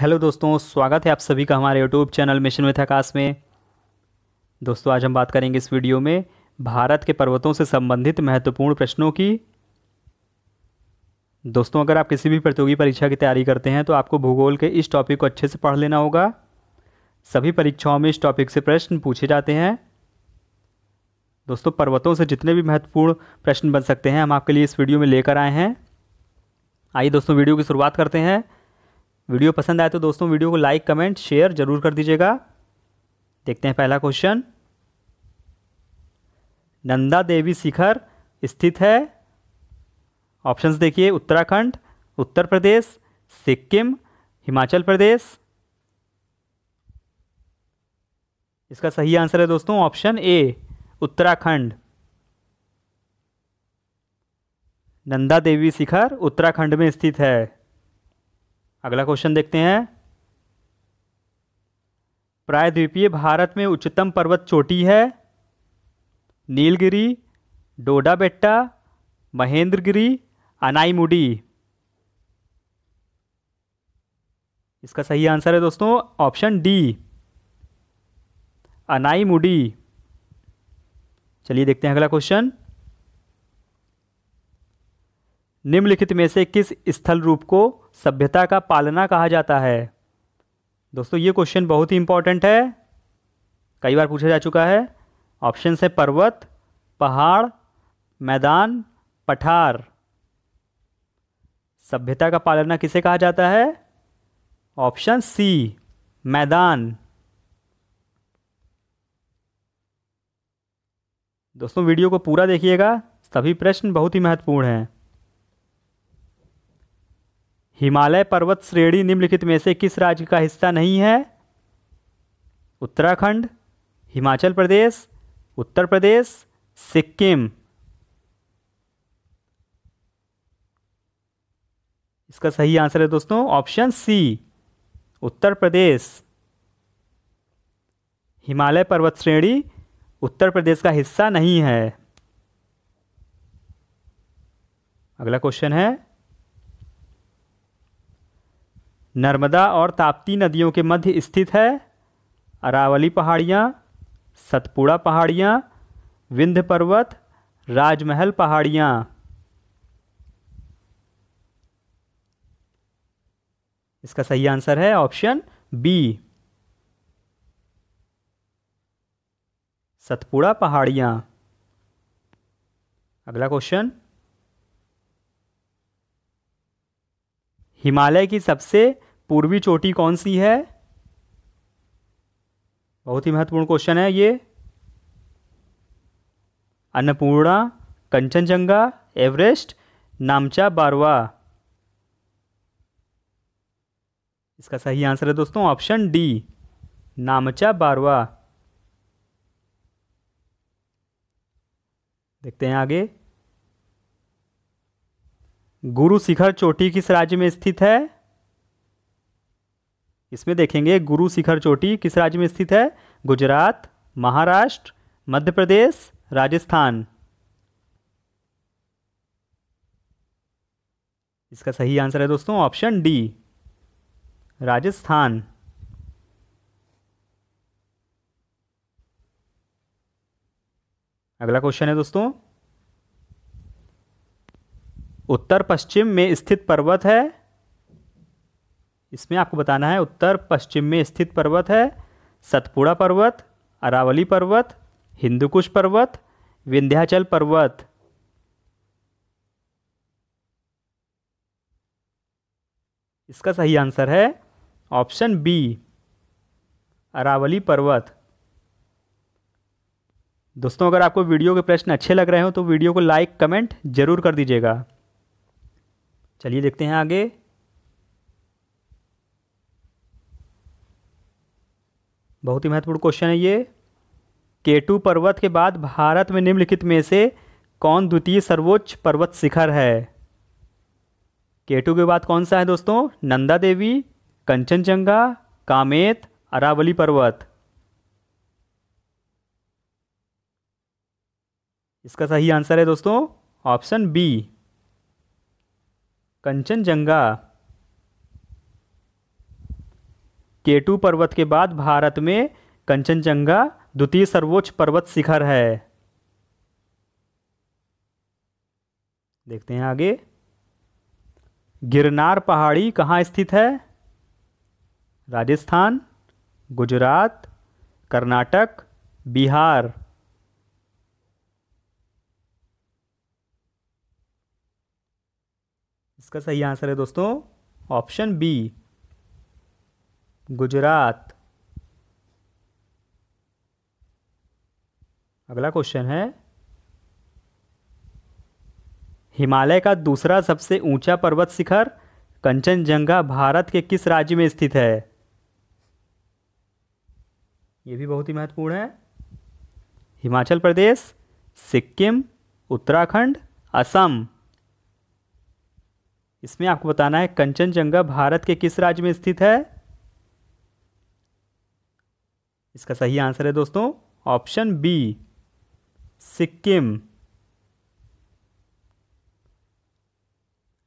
hello दोस्तों स्वागत है आप सभी का हमारे YouTube channel mission with Akash में दोस्तों आज हम बात करेंगे इस वीडियो में भारत के पर्वतों से संबंधित महत्वपूर्ण प्रश्नों की दोस्तों अगर आप किसी भी प्रतियोगी परीक्षा की तैयारी करते हैं तो आपको भूगोल के इस टॉपिक को अच्छे से पढ़ लेना होगा सभी परीक्षाओं में इस टॉपिक से प्रश्न पूछे जाते हैं दोस्तों पर्वतों से जितने भी महत्वपूर्ण प्रश्न बन सकते हैं हम आपके लिए इस वीडियो में लेकर आए हैं आइए दोस्तों वीडियो की शुरुआत करते हैं वीडियो पसंद आए तो दोस्तों वीडियो को लाइक कमेंट शेयर जरूर कर दीजिएगा देखते हैं पहला क्वेश्चन नंदा देवी शिखर स्थित है ऑप्शंस देखिए उत्तराखंड उत्तर प्रदेश सिक्किम हिमाचल प्रदेश इसका सही आंसर है दोस्तों ऑप्शन ए उत्तराखंड नंदा देवी शिखर उत्तराखंड में स्थित है अगला क्वेश्चन देखते हैं प्रायद्वीपीय भारत में उच्चतम पर्वत चोटी है नीलगिरी डोडा बेट्टा महेंद्रगिरी अनाईमुडी इसका सही आंसर है दोस्तों ऑप्शन डी अनाईमुडी चलिए देखते हैं अगला क्वेश्चन निम्नलिखित में से किस स्थल रूप को सभ्यता का पालना कहा जाता है दोस्तों ये क्वेश्चन बहुत ही इंपॉर्टेंट है कई बार पूछा जा चुका है ऑप्शन है पर्वत पहाड़ मैदान पठार सभ्यता का पालना किसे कहा जाता है ऑप्शन सी मैदान दोस्तों वीडियो को पूरा देखिएगा सभी प्रश्न बहुत ही महत्वपूर्ण हैं हिमालय पर्वत श्रेणी निम्नलिखित में से किस राज्य का हिस्सा नहीं है उत्तराखंड हिमाचल प्रदेश उत्तर प्रदेश सिक्किम इसका सही आंसर है दोस्तों ऑप्शन सी उत्तर प्रदेश हिमालय पर्वत श्रेणी उत्तर प्रदेश का हिस्सा नहीं है अगला क्वेश्चन है नर्मदा और ताप्ती नदियों के मध्य स्थित है अरावली पहाड़ियाँ सतपुड़ा पहाड़ियाँ विंध्य पर्वत राजमहल पहाड़ियाँ इसका सही आंसर है ऑप्शन बी सतपुड़ा पहाड़ियां अगला क्वेश्चन हिमालय की सबसे पूर्वी चोटी कौन सी है बहुत ही महत्वपूर्ण क्वेश्चन है ये अन्नपूर्णा कंचनजंगा एवरेस्ट नामचा बारवा इसका सही आंसर है दोस्तों ऑप्शन डी नामचा बारवा देखते हैं आगे गुरु शिखर चोटी किस राज्य में स्थित है इसमें देखेंगे गुरु शिखर चोटी किस राज्य में स्थित है गुजरात महाराष्ट्र मध्य प्रदेश राजस्थान इसका सही आंसर है दोस्तों ऑप्शन डी राजस्थान अगला क्वेश्चन है दोस्तों उत्तर पश्चिम में स्थित पर्वत है इसमें आपको बताना है उत्तर पश्चिम में स्थित पर्वत है सतपुड़ा पर्वत अरावली पर्वत हिंदुकुश पर्वत विंध्याचल पर्वत इसका सही आंसर है ऑप्शन बी अरावली पर्वत दोस्तों अगर आपको वीडियो के प्रश्न अच्छे लग रहे हो तो वीडियो को लाइक कमेंट जरूर कर दीजिएगा चलिए देखते हैं आगे बहुत ही महत्वपूर्ण क्वेश्चन है ये केटू पर्वत के बाद भारत में निम्नलिखित में से कौन द्वितीय सर्वोच्च पर्वत शिखर है केटू के बाद कौन सा है दोस्तों नंदा देवी कंचनजंगा कामेत अरावली पर्वत इसका सही आंसर है दोस्तों ऑप्शन बी कंचनजंगा केटू पर्वत के बाद भारत में कंचनजंगा द्वितीय सर्वोच्च पर्वत शिखर है देखते हैं आगे गिरनार पहाड़ी कहाँ स्थित है राजस्थान गुजरात कर्नाटक बिहार इसका सही आंसर है दोस्तों ऑप्शन बी गुजरात अगला क्वेश्चन है हिमालय का दूसरा सबसे ऊंचा पर्वत शिखर कंचनजंगा भारत के किस राज्य में स्थित है ये भी बहुत ही महत्वपूर्ण है हिमाचल प्रदेश सिक्किम उत्तराखंड असम इसमें आपको बताना है कंचनजंगा भारत के किस राज्य में स्थित है इसका सही आंसर है दोस्तों ऑप्शन बी सिक्किम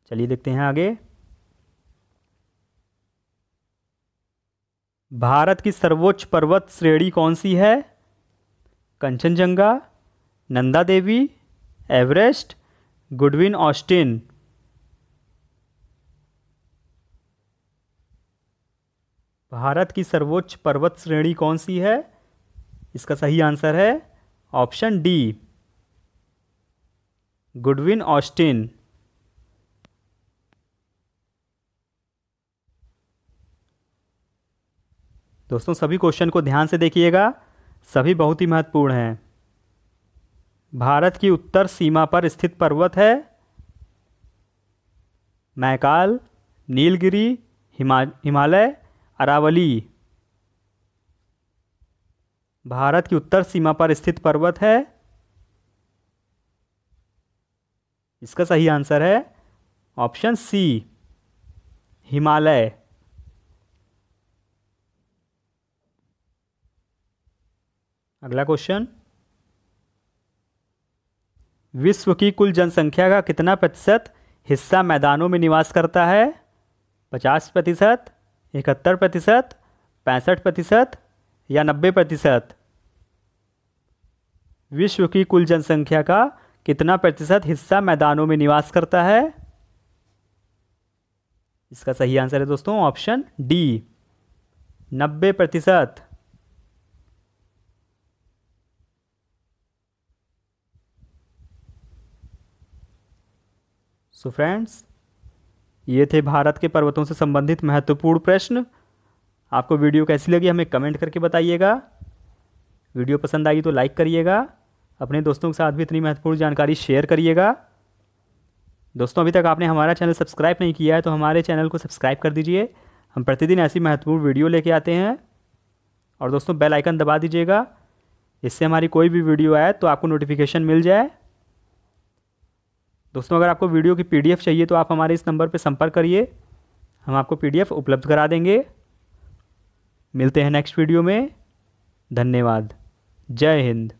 चलिए देखते हैं आगे भारत की सर्वोच्च पर्वत श्रेणी कौन सी है Kanchenjunga Nanda Devi Everest Godwin Austen Bharat की सर्वोच्च पर्वत श्रेणी कौन सी है इसका सही आंसर है ऑप्शन डी गुडविन ऑस्टिन दोस्तों सभी क्वेश्चन को ध्यान से देखिएगा सभी बहुत ही महत्वपूर्ण हैं भारत की उत्तर सीमा पर स्थित पर्वत है मैकाल नीलगिरी हिमा हिमालय अरावली भारत की उत्तर सीमा पर स्थित पर्वत है इसका सही आंसर है ऑप्शन सी हिमालय अगला क्वेश्चन विश्व की कुल जनसंख्या का कितना प्रतिशत हिस्सा मैदानों में निवास करता है पचास प्रतिशत इकहत्तर प्रतिशत पैंसठ प्रतिशत या नब्बे प्रतिशत विश्व की कुल जनसंख्या का कितना प्रतिशत हिस्सा मैदानों में निवास करता है इसका सही आंसर है दोस्तों ऑप्शन डी नब्बे प्रतिशत सो फ्रेंड्स ये थे भारत के पर्वतों से संबंधित महत्वपूर्ण प्रश्न आपको वीडियो कैसी लगी हमें कमेंट करके बताइएगा वीडियो पसंद आई तो लाइक करिएगा अपने दोस्तों के साथ भी इतनी महत्वपूर्ण जानकारी शेयर करिएगा दोस्तों अभी तक आपने हमारा चैनल सब्सक्राइब नहीं किया है तो हमारे चैनल को सब्सक्राइब कर दीजिए हम प्रतिदिन ऐसी महत्वपूर्ण वीडियो लेके आते हैं और दोस्तों बेल आइकन दबा दीजिएगा इससे हमारी कोई भी वीडियो आए तो आपको नोटिफिकेशन मिल जाए दोस्तों अगर आपको वीडियो की पीडीएफ चाहिए तो आप हमारे इस नंबर पर संपर्क करिए हम आपको पीडीएफ उपलब्ध करा देंगे मिलते हैं नेक्स्ट वीडियो में धन्यवाद जय हिंद